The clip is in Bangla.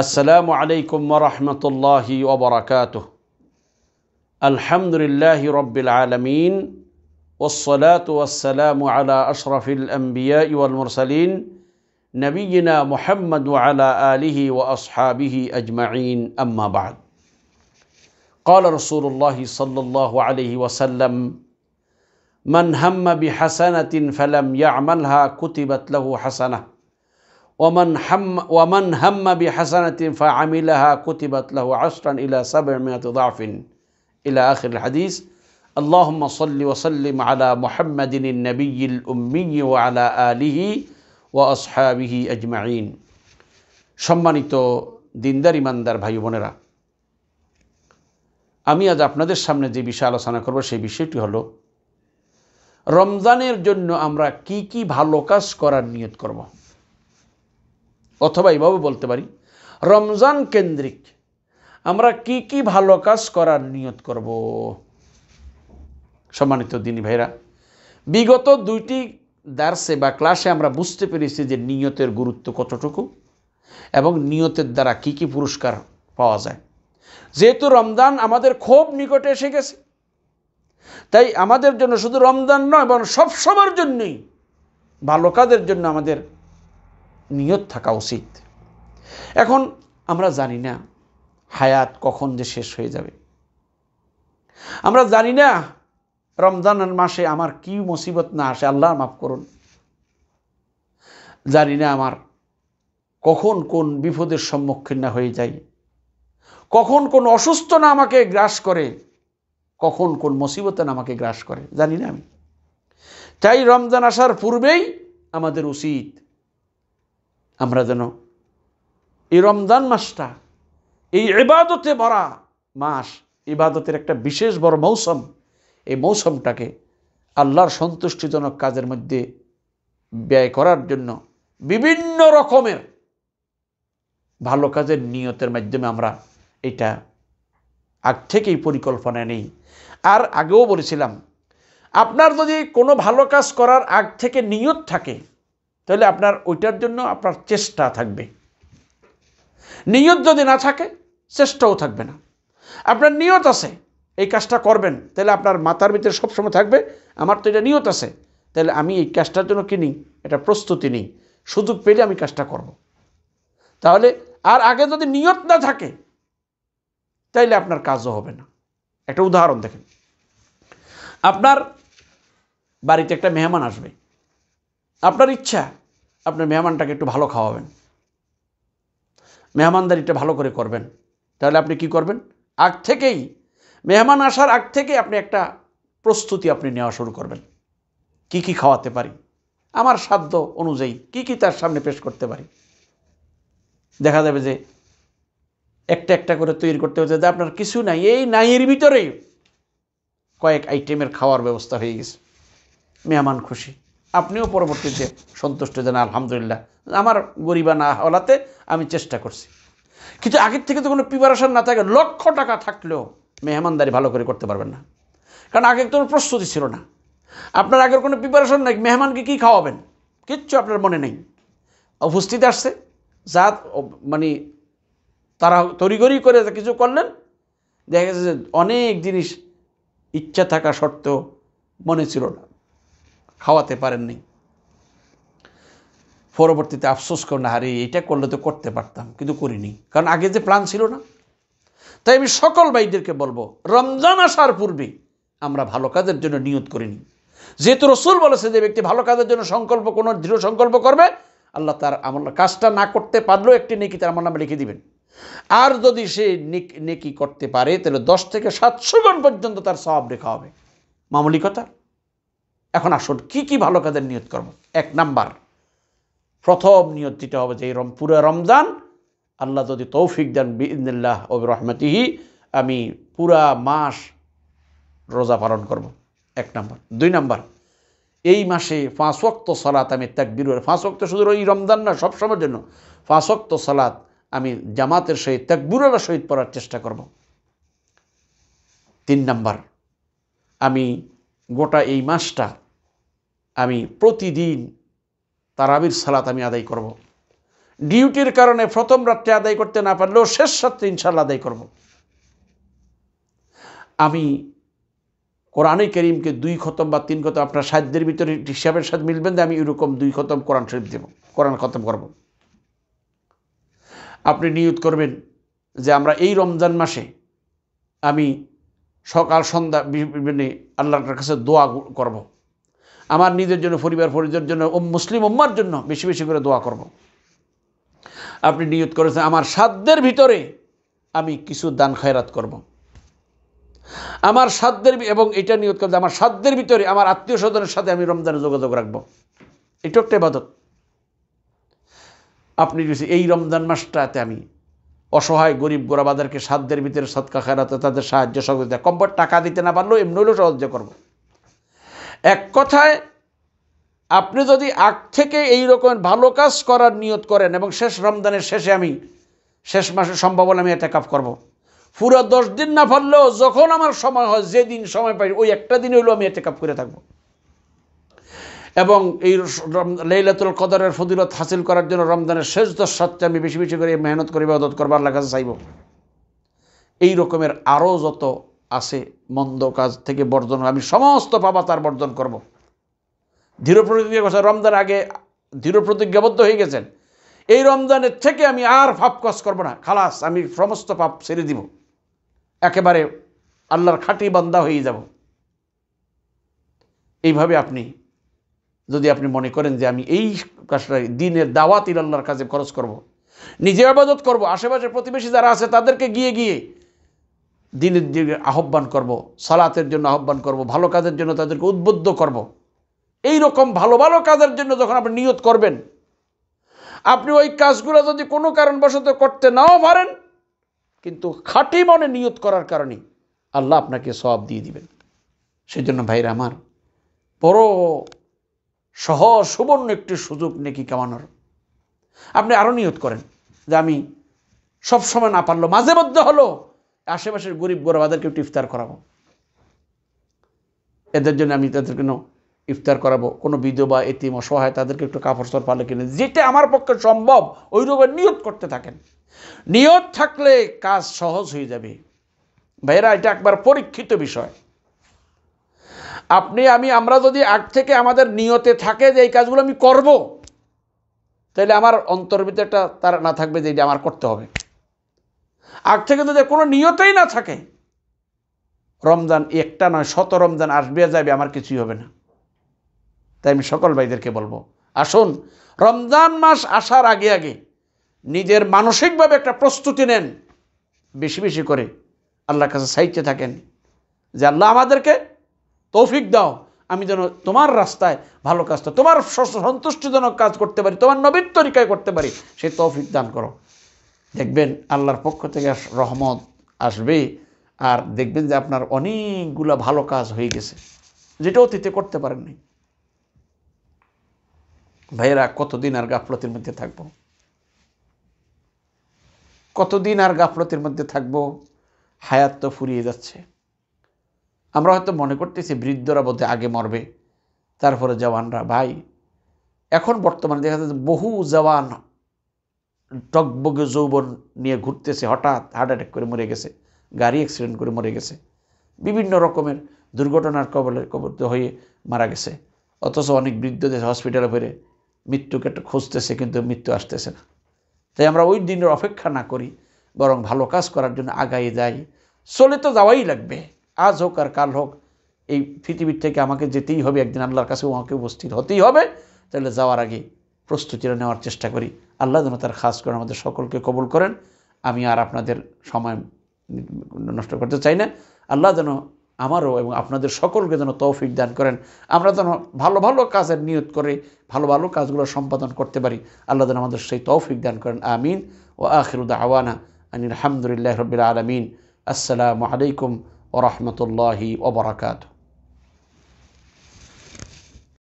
السلام عليكم ورحمة الله وبركاته الحمد لله رب العالمين والصلاة والسلام على أشرف الأنبياء والمرسلين نبينا محمد وعلى آله وأصحابه أجمعين أما بعد قال رسول الله صلى الله عليه وسلم من هم بحسنة فلم يعملها كتبت له حسنه ওমান হাম ওয়ামান হাম্মা বি হাসানাতিন ফা আমিলাহা কুতিবাত লাহু আসরান ইলা সাবমিয়াত দাফিন ইলা আখির হাদিস اللهم صل وسلم নবীল উম্মি النبي আলা আলিহি آله আসহাবিহি আজমাইন সম্মানিত দিনদার ইমানদার ভাই বোনেরা আমি আজ আপনাদের সামনে যে বিষয় আলোচনা করব সেই বিষয়টি হলো রমজানের জন্য আমরা কি কি ভালো কাজ করার নিয়ত করবো অথবা এইভাবে বলতে পারি রমজান কেন্দ্রিক আমরা কি কি ভালো কাজ করার নিয়ত করব সম্মানিত দিনী ভাইরা বিগত দুইটি দার্সে বা ক্লাসে আমরা বুঝতে পেরেছি যে নিয়তের গুরুত্ব কতটুকু এবং নিয়তের দ্বারা কি কি পুরস্কার পাওয়া যায় যেহেতু রমজান আমাদের খুব নিকটে এসে গেছে তাই আমাদের জন্য শুধু রমজান নয় বরং সবসময়ের জন্যই ভালো কাজের জন্য আমাদের নিয়ত থাকা উচিত এখন আমরা জানি না হায়াত কখন যে শেষ হয়ে যাবে আমরা জানি না রমজান মাসে আমার কি মুসিবত না আসে আল্লাহ মাফ করুন জানি না আমার কখন কোন বিপদের সম্মুখীন না হয়ে যাই কখন কোন অসুস্থ না আমাকে গ্রাস করে কখন কোন মুসিবত না আমাকে গ্রাস করে জানি না আমি তাই রমজান আসার পূর্বেই আমাদের উচিত আমরা যেন এই রমজান মাসটা এই ইবাদতে ভরা মাস ইবাদতের একটা বিশেষ বড় মৌসুম এই মৌসুমটাকে আল্লাহর সন্তুষ্টিজনক কাজের মধ্যে ব্যয় করার জন্য বিভিন্ন রকমের ভালো কাজের নিয়তের মাধ্যমে আমরা এটা আগ থেকেই পরিকল্পনা নেই আর আগেও বলেছিলাম আপনার যদি কোনো ভালো কাজ করার আগ থেকে নিয়ত থাকে তাহলে আপনার ওইটার জন্য আপনার চেষ্টা থাকবে নিয়ত যদি না থাকে চেষ্টাও থাকবে না আপনার নিয়ত আছে এই কাজটা করবেন তাহলে আপনার মাথার ভিতরে সবসময় থাকবে আমার তো এটা নিয়ত আছে তাহলে আমি এই কাজটার জন্য কিনি এটা প্রস্তুতি নিই সুযোগ পেলে আমি কাজটা করব। তাহলে আর আগে যদি নিয়ত না থাকে তাইলে আপনার কাজও হবে না একটা উদাহরণ দেখেন আপনার বাড়িতে একটা মেহমান আসবে আপনার ইচ্ছা আপনার মেহমানটাকে একটু ভালো খাওয়াবেন মেহমানদারিটা ভালো করে করবেন তাহলে আপনি কি করবেন আগ থেকেই মেহমান আসার আগ থেকে আপনি একটা প্রস্তুতি আপনি নেওয়া শুরু করবেন কি কি খাওয়াতে পারি আমার সাধ্য অনুযায়ী কি কি তার সামনে পেশ করতে পারি দেখা যাবে যে একটা একটা করে তৈরি করতে হচ্ছে যে আপনার কিছু নাই এই নাইয়ের ভিতরেই কয়েক আইটেমের খাওয়ার ব্যবস্থা হয়ে গেছে মেহমান খুশি আপনিও পরবর্তীতে সন্তুষ্ট জানা আলহামদুলিল্লাহ আমার গরিবা না হলাতে আমি চেষ্টা করছি কিন্তু আগের থেকে তো কোনো প্রিপারেশান না থাকে লক্ষ টাকা থাকলেও মেহমানদারি ভালো করে করতে পারবেন না কারণ আগে তো প্রস্তুতি ছিল না আপনার আগের কোনো প্রিপারেশন নাই মেহমানকে কী খাওয়াবেন কিচ্ছু আপনার মনে নেই উপস্থিত আসছে যা মানে তারা তরিগরি করে কিছু করলেন দেখা গেছে যে অনেক জিনিস ইচ্ছা থাকা সত্ত্বেও মনে ছিল না খাওয়াতে পারেননি পরবর্তীতে আফসোস না হারে এটা করলে তো করতে পারতাম কিন্তু করিনি কারণ আগে যে প্ল্যান ছিল না তাই আমি সকল ভাইদেরকে বলবো রমজান আসার পূর্বে আমরা ভালো কাজের জন্য নিয়ত করিনি যেহেতু রসুল বলেছে যে ব্যক্তি ভালো কাজের জন্য সংকল্প কোনো দৃঢ় সংকল্প করবে আল্লাহ তার আমল কাজটা না করতে পারলেও একটি নেকি তার আমার নামে লিখে দিবেন আর যদি সে নেকি করতে পারে তাহলে দশ থেকে সাতশো গণ পর্যন্ত তার সব রেখা হবে মামলিকতা এখন আসুন কি কি ভালো কাজের নিয়ত কর্ম এক নাম্বার প্রথম নিয়ত দিতে হবে যে পুরো রমজান আল্লাহ যদি তৌফিক দেন বিদিল্লাহ ও রহমতিহি আমি পুরা মাস রোজা পালন করব এক নাম্বার দুই নাম্বার এই মাসে ফাঁসক্ত ওয়াক্ত সালাত আমি তাকবির পাঁচ ওয়াক্ত শুধু এই রমজান না সবসময়ের জন্য পাঁচ ওয়াক্ত সালাত আমি জামাতের সহিত তাকবিরের সহিত পড়ার চেষ্টা করব তিন নাম্বার আমি গোটা এই মাসটা আমি প্রতিদিন তারাবির সালাত আমি আদায় করব। ডিউটির কারণে প্রথম রাত্রে আদায় করতে না পারলেও শেষ রাত্রে ইনশাল্লাহ আদায় করব। আমি কোরআনে করিমকে দুই খতম বা তিন খতম আপনার সাধ্যের ভিতরে হিসাবের সাথে মিলবেন যে আমি এরকম দুই খতম কোরআন শরীফ দেব কোরআন খতম করব আপনি নিয়ত করবেন যে আমরা এই রমজান মাসে আমি সকাল সন্ধ্যা বিভিন্ন মানে আল্লাহর কাছে দোয়া করব আমার নিজের জন্য পরিবার পরিজনের জন্য মুসলিম উম্মার জন্য বেশি বেশি করে দোয়া করব। আপনি নিয়ত করেছেন আমার সাধ্যের ভিতরে আমি কিছু দান খায়রাত করব। আমার সাধ্যের এবং এটা নিয়ত করতে আমার সাধ্যের ভিতরে আমার আত্মীয় স্বজনের সাথে আমি রমজানে যোগাযোগ রাখবো এটা একটা বাদত আপনি যদি এই রমজান মাসটাতে আমি অসহায় গরিব গোরাবাদেরকে সাধ্যের ভিতরে সৎকা খায়রাতে তাদের সাহায্য সহযোগিতা কম্পর টাকা দিতে না পারলেও এমনি হলেও সাহায্য করবো এক কথায় আপনি যদি আগ থেকে এই রকম ভালো কাজ করার নিয়ত করেন এবং শেষ রমজানের শেষে আমি শেষ মাসে সম্ভব হলে আমি এটা কাপ করবো পুরো দশ দিন না পারলেও যখন আমার সময় হয় যেদিন সময় পাই ওই একটা দিন হইলেও আমি এতে কাপ করে থাকবো এবং এই লেইলাতুল কদরের ফদিলত হাসিল করার জন্য রমজানের শেষ দশ সাতটা আমি বেশি বেশি করে মেহনত করি বা অদত করবার লাগা চাইব এই রকমের আরও যত আছে মন্দ কাজ থেকে বর্জন আমি সমস্ত পাবা তার বর্জন করব। দৃঢ় প্রতিজ্ঞা করছে রমজান আগে দৃঢ় প্রতিজ্ঞাবদ্ধ হয়ে গেছেন এই রমজানের থেকে আমি আর পাপ কাজ করবো না খালাস আমি সমস্ত পাপ ছেড়ে দিব একেবারে আল্লাহর খাঁটি বান্দা হয়ে যাব এইভাবে আপনি যদি আপনি মনে করেন যে আমি এই কাজটা দিনের দাওয়াত আল্লাহর কাজে খরচ করব। নিজে আবাদত করব আশেপাশের প্রতিবেশী যারা আছে তাদেরকে গিয়ে গিয়ে দিনের দিকে আহ্বান করব সালাতের জন্য আহ্বান করব ভালো কাজের জন্য তাদেরকে উদ্বুদ্ধ করব। এই রকম ভালো ভালো কাজের জন্য যখন আপনি নিয়ত করবেন আপনি ওই কাজগুলো যদি কোনো কারণবশত করতে নাও পারেন কিন্তু খাঁটি মনে নিয়ত করার কারণে আল্লাহ আপনাকে সব দিয়ে দিবেন সেই জন্য ভাইরা আমার বড় সহ সুবর্ণ একটি সুযোগ নেকি কামানোর আপনি আরও নিয়ত করেন যে আমি সবসময় না পারলো মাঝে মধ্যে হলো আশেপাশের গরিব গোরাবাদেরকে একটু ইফতার করাবো এদের জন্য আমি তাদের কেন ইফতার করাবো কোনো বিধবা এতিম অসহায় তাদেরকে একটু কাপড় সর পালে কিনে যেটা আমার পক্ষে সম্ভব রূপে নিয়ত করতে থাকেন নিয়ত থাকলে কাজ সহজ হয়ে যাবে ভাইরা এটা একবার পরীক্ষিত বিষয় আপনি আমি আমরা যদি আগ থেকে আমাদের নিয়তে থাকে যে এই কাজগুলো আমি করব তাহলে আমার অন্তর্ভিত একটা তারা না থাকবে যে এটা আমার করতে হবে আগ থেকে যদি কোনো নিয়তেই না থাকে রমজান একটা নয় শত রমজান আসবে যাবে আমার কিছুই হবে না তাই আমি সকল ভাইদেরকে বলবো আসুন রমজান মাস আসার আগে আগে নিজের মানসিকভাবে একটা প্রস্তুতি নেন বেশি বেশি করে আল্লাহর কাছে সাইতে থাকেন যে আল্লাহ আমাদেরকে তৌফিক দাও আমি যেন তোমার রাস্তায় ভালো কাজটা তোমার সন্তুষ্টিজনক কাজ করতে পারি তোমার নবীর তরিকায় করতে পারি সেই তৌফিক দান করো দেখবেন আল্লাহর পক্ষ থেকে রহমত আসবে আর দেখবেন যে আপনার অনেকগুলো ভালো কাজ হয়ে গেছে যেটা অতীতে করতে পারেননি ভাইয়েরা কতদিন আর গাফলতির মধ্যে থাকব কতদিন আর গাফলতির মধ্যে থাকব হায়াত তো ফুরিয়ে যাচ্ছে আমরা হয়তো মনে করতেছি বৃদ্ধরা বোধহয় আগে মরবে তারপরে জওয়ানরা ভাই এখন বর্তমানে দেখা যাচ্ছে বহু জওয়ান টকবগে যৌবন নিয়ে ঘুরতেছে হঠাৎ হার্ট অ্যাটাক করে মরে গেছে গাড়ি অ্যাক্সিডেন্ট করে মরে গেছে বিভিন্ন রকমের দুর্ঘটনার কবলে কবলিত হয়ে মারা গেছে অথচ অনেক বৃদ্ধদের হসপিটালে ফিরে মৃত্যুকে খুঁজতেছে কিন্তু মৃত্যু আসতেছে না তাই আমরা ওই দিনের অপেক্ষা না করি বরং ভালো কাজ করার জন্য আগাই যাই চলে তো যাওয়াই লাগবে আজ হোক আর কাল হোক এই পৃথিবীর থেকে আমাকে যেতেই হবে একদিন আল্লাহর কাছে আমাকে উপস্থিত হতেই হবে তাহলে যাওয়ার আগে প্রস্তুতিটা নেওয়ার চেষ্টা করি আল্লাহ যেন তার খাস করে আমাদের সকলকে কবুল করেন আমি আর আপনাদের সময় নষ্ট করতে চাই না আল্লাহ যেন আমারও এবং আপনাদের সকলকে যেন তৌফিক দান করেন আমরা যেন ভালো ভালো কাজের নিয়ত করে ভালো ভালো কাজগুলো সম্পাদন করতে পারি আল্লাহ যেন আমাদের সেই তৌফিক দান করেন আমিন ও আখিরুদ আওয়ানা আনিল আলহামদুলিল্লাহ রবিল আলমিন আসসালামু আলাইকুম ও রহমতুল্লাহি ওবরাকাতু